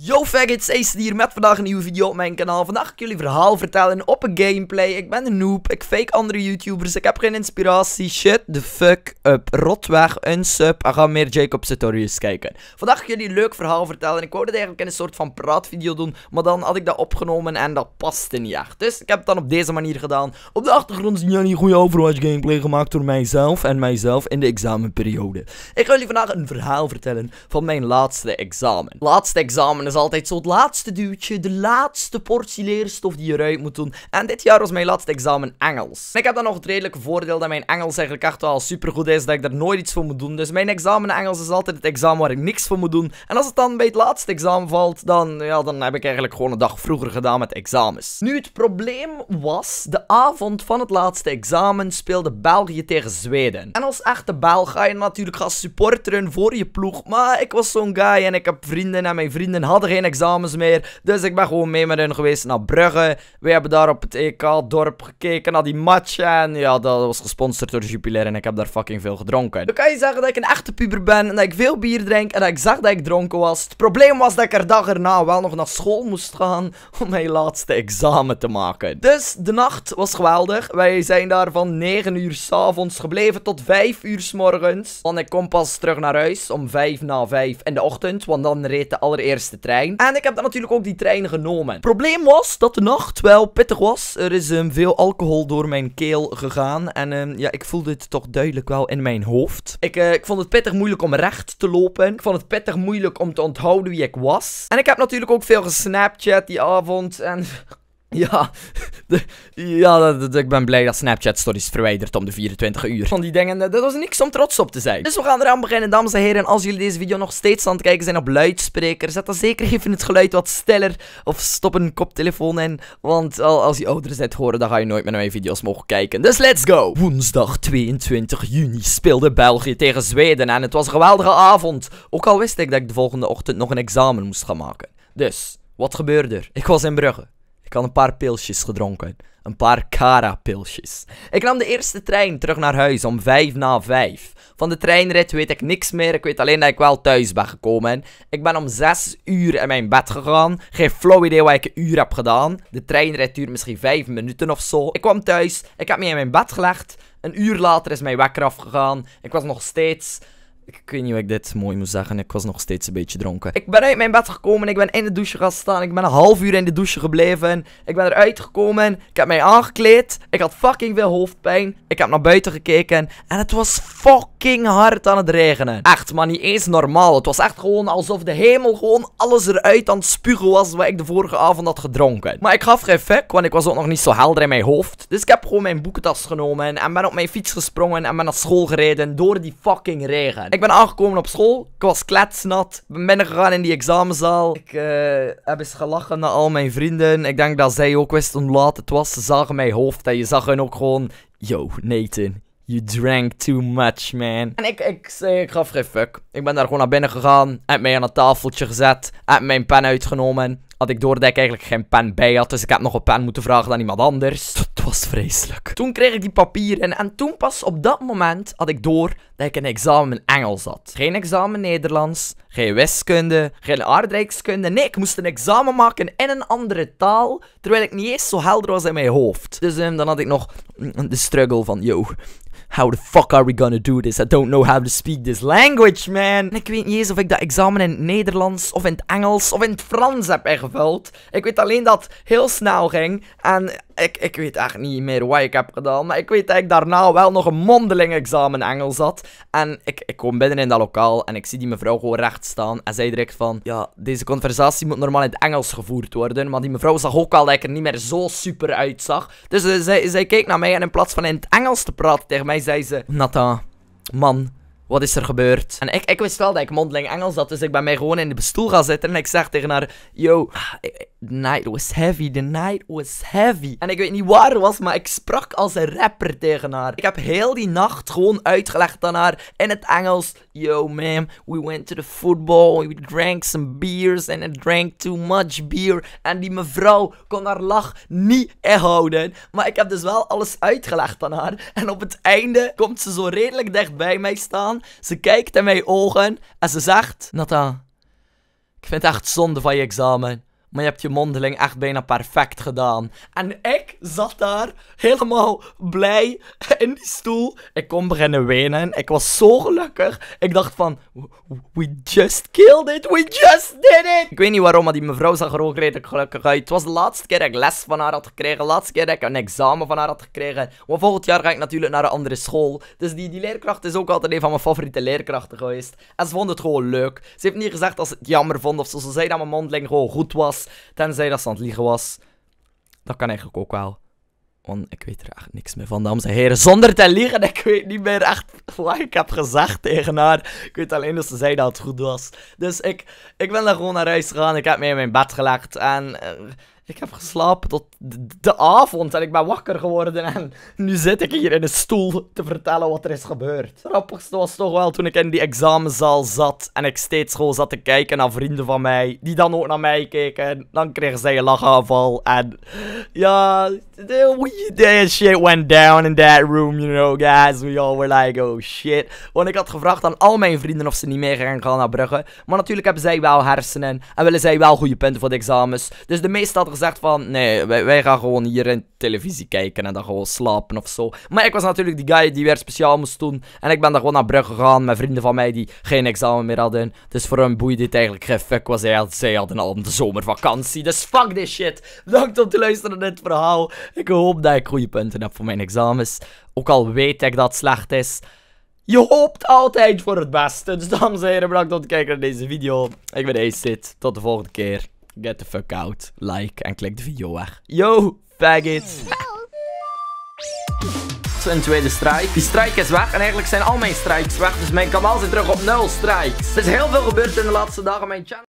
Yo faggots, Ace hier met vandaag een nieuwe video op mijn kanaal. Vandaag ga ik jullie verhaal vertellen op een gameplay. Ik ben een noob, ik fake andere YouTubers, ik heb geen inspiratie. Shit the fuck up, rotweg, een sub en ga meer Jacob tutorials kijken. Vandaag ga ik jullie een leuk verhaal vertellen. Ik wou het eigenlijk in een soort van praatvideo doen, maar dan had ik dat opgenomen en dat paste niet echt. Dus ik heb het dan op deze manier gedaan. Op de achtergrond zien jullie goede Overwatch gameplay gemaakt door mijzelf en mijzelf in de examenperiode. Ik ga jullie vandaag een verhaal vertellen van mijn laatste examen. Laatste examen is altijd zo het laatste duwtje, de laatste portie leerstof die je eruit moet doen. En dit jaar was mijn laatste examen Engels. ik heb dan nog het redelijke voordeel dat mijn Engels eigenlijk echt wel supergoed is, dat ik daar nooit iets voor moet doen. Dus mijn examen Engels is altijd het examen waar ik niks voor moet doen. En als het dan bij het laatste examen valt, dan, ja, dan heb ik eigenlijk gewoon een dag vroeger gedaan met examens. Nu, het probleem was, de avond van het laatste examen speelde België tegen Zweden. En als echte Belg ga je natuurlijk gaan supporteren voor je ploeg, maar ik was zo'n guy en ik heb vrienden en mijn vrienden hadden hadden geen examens meer. Dus ik ben gewoon mee met hun geweest naar Brugge. We hebben daar op het EK-dorp gekeken naar die match. En ja, dat was gesponsord door Jupiler. En ik heb daar fucking veel gedronken. Dan kan je zeggen dat ik een echte puber ben. En dat ik veel bier drink. En dat ik zag dat ik dronken was. Het probleem was dat ik er dag erna wel nog naar school moest gaan. Om mijn laatste examen te maken. Dus de nacht was geweldig. Wij zijn daar van 9 uur s'avonds gebleven tot 5 uur s morgens. Want ik kom pas terug naar huis om 5 na 5 in de ochtend. Want dan reed de allereerste trein. En ik heb dan natuurlijk ook die trein genomen. Probleem was dat de nacht wel pittig was. Er is ehm, veel alcohol door mijn keel gegaan. En ehm, ja, ik voelde het toch duidelijk wel in mijn hoofd. Ik, eh, ik vond het pittig moeilijk om recht te lopen. Ik vond het pittig moeilijk om te onthouden wie ik was. En ik heb natuurlijk ook veel gesnapchat die avond. En Ja, ja ik ben blij dat Snapchat Stories verwijderd om de 24 uur. Van die dingen, eh, dat was niks om trots op te zijn. Dus we gaan eraan beginnen, dames en heren. Als jullie deze video nog steeds aan het kijken zijn op luidspreker, zet dan zeker even het geluid wat stiller. Of stop een koptelefoon in, want als je ouder bent horen, dan ga je nooit meer naar mijn video's mogen kijken. Dus let's go! Woensdag 22 juni speelde België tegen Zweden en het was een geweldige avond. Ook al wist ik dat ik de volgende ochtend nog een examen moest gaan maken. Dus, wat gebeurde er? Ik was in Brugge. Ik had een paar pilsjes gedronken. Een paar Cara-pilsjes. Ik nam de eerste trein terug naar huis om vijf na vijf. Van de treinrit weet ik niks meer. Ik weet alleen dat ik wel thuis ben gekomen. Ik ben om zes uur in mijn bed gegaan. Geen flow idee wat ik een uur heb gedaan. De treinrit duurt misschien vijf minuten of zo. Ik kwam thuis. Ik heb me in mijn bed gelegd. Een uur later is mijn wekker afgegaan. Ik was nog steeds ik, weet niet hoe ik dit mooi moet zeggen. Ik was nog steeds een beetje dronken. Ik ben uit mijn bed gekomen. Ik ben in de douche gaan staan. Ik ben een half uur in de douche gebleven. Ik ben eruit gekomen. Ik heb mij aangekleed. Ik had fucking veel hoofdpijn. Ik heb naar buiten gekeken. En het was fuck King hard aan het regenen. Echt, maar niet eens normaal. Het was echt gewoon alsof de hemel gewoon alles eruit aan het spugen was wat ik de vorige avond had gedronken. Maar ik gaf geen fuck, want ik was ook nog niet zo helder in mijn hoofd. Dus ik heb gewoon mijn boekentas genomen en ben op mijn fiets gesprongen en ben naar school gereden door die fucking regen. Ik ben aangekomen op school, ik was kletsnat, ben binnengegaan in die examenzaal. Ik eh, heb eens gelachen naar al mijn vrienden. Ik denk dat zij ook wisten hoe laat het was. Ze zagen mijn hoofd en je zag hen ook gewoon... Yo, Nathan, You drank too much, man. En ik, ik, eh, ik gaf geen fuck. Ik ben daar gewoon naar binnen gegaan. Heb mij aan een tafeltje gezet. Heb mijn pen uitgenomen. Had ik door dat ik eigenlijk geen pen bij had. Dus ik heb nog een pen moeten vragen aan iemand anders. Dat was vreselijk. Toen kreeg ik die papieren. En toen pas op dat moment had ik door dat ik een examen in Engels had. Geen examen Nederlands. Geen wiskunde. Geen aardrijkskunde. Nee, ik moest een examen maken in een andere taal. Terwijl ik niet eens zo helder was in mijn hoofd. Dus ehm, dan had ik nog de struggle van, yo, How the fuck are we gonna do this? I don't know how to speak this language, man. ik weet niet eens of ik dat examen in het Nederlands of in het Engels of in het Frans heb ingevuld. Ik weet alleen dat het heel snel ging. En ik, ik weet echt niet meer wat ik heb gedaan. Maar ik weet dat ik daarna wel nog een mondeling examen Engels had. En ik, ik kom binnen in dat lokaal en ik zie die mevrouw gewoon recht staan. En zij direct van, ja, deze conversatie moet normaal in het Engels gevoerd worden. Maar die mevrouw zag ook al dat ik er niet meer zo super uitzag. Dus eh, zij, zij keek naar mij en in plaats van in het Engels te praten tegen mij, zei ze, Natta, man, wat is er gebeurd? En ik, ik wist wel dat ik mondeling Engels had, dus ik ben mij gewoon in de stoel ga zitten en ik zeg tegen haar, yo, eh, the night was heavy, the night was heavy. En ik weet niet waar het was, maar ik sprak als een rapper tegen haar. Ik heb heel die nacht gewoon uitgelegd aan haar in het Engels, yo ma'am, we went to the football, we drank some beers and I drank too much beer. En die mevrouw kon haar lach niet inhouden, maar ik heb dus wel alles uitgelegd aan haar. En op het einde komt ze zo redelijk dicht bij mij staan ze kijkt in mijn ogen en ze zegt: Nathan, ik vind het echt zonde van je examen. Maar je hebt je mondeling echt bijna perfect gedaan. En ik zat daar helemaal blij in die stoel. Ik kon beginnen wenen. Ik was zo gelukkig. Ik dacht van, we just killed it. We just did it. Ik weet niet waarom, maar die mevrouw zag er ook redelijk gelukkig uit. Het was de laatste keer dat ik les van haar had gekregen. De laatste keer dat ik een examen van haar had gekregen. Want volgend jaar ga ik natuurlijk naar een andere school. Dus die, die leerkracht is ook altijd een van mijn favoriete leerkrachten geweest. En ze vond het gewoon leuk. Ze heeft niet gezegd als ze het jammer vond of zo. Ze zei dat mijn mondeling gewoon goed was was. Tenzij dat ze aan het liegen was. Dat kan eigenlijk ook wel. Want ik weet er echt niks meer van, dames en heren. Zonder te liegen, ik weet niet meer echt wat ik heb gezegd tegen haar. Ik weet alleen dat ze zei dat het goed was. Dus ik, ik ben dan gewoon naar huis gegaan. Ik heb mij in mijn bed gelegd. En... Eh, ik heb geslapen tot de, avond en ik ben wakker geworden en nu zit ik hier in een stoel te vertellen wat er is gebeurd. Het grappigste was toch wel toen ik in die examenzaal zat en ik steeds gewoon zat te kijken naar vrienden van mij, die dan ook naar mij keken. Dan kreeg zij een lachaanval en ja, that shit went down in that room, you know, guys. We all were like, oh shit. Want ik had gevraagd aan al mijn vrienden of ze niet mee gingen gaan naar Brugge. Maar natuurlijk hebben zij wel hersenen en willen zij wel goede punten voor de examens. Dus de meeste hadden gezegd van, nee, wij, gaan gewoon hier in televisie kijken en dan gewoon slapen of zo. Maar ik was natuurlijk die guy die weer speciaal moest doen. En ik ben dan gewoon naar Brugge gegaan met vrienden van mij die geen examen meer hadden. Dus voor hun boei dit eigenlijk geen fuck, was zij, zij hadden al de zomervakantie. Dus fuck this shit. Dank om te luisteren naar dit verhaal. Ik hoop dat ik goede punten heb voor mijn examens. Ook al weet ik dat het slecht is. Je hoopt altijd voor het beste. Dus dames en heren, bedankt voor het kijken naar deze video. Ik ben Aceit. Tot de volgende keer. Get the fuck out. Like en klik de video weg. Yo, faggots. Een tweede strike. Die strike is weg en eigenlijk zijn al mijn strikes weg. Dus mijn kanaal zit terug op nul strikes. Er is heel veel gebeurd in de laatste dagen mijn channel.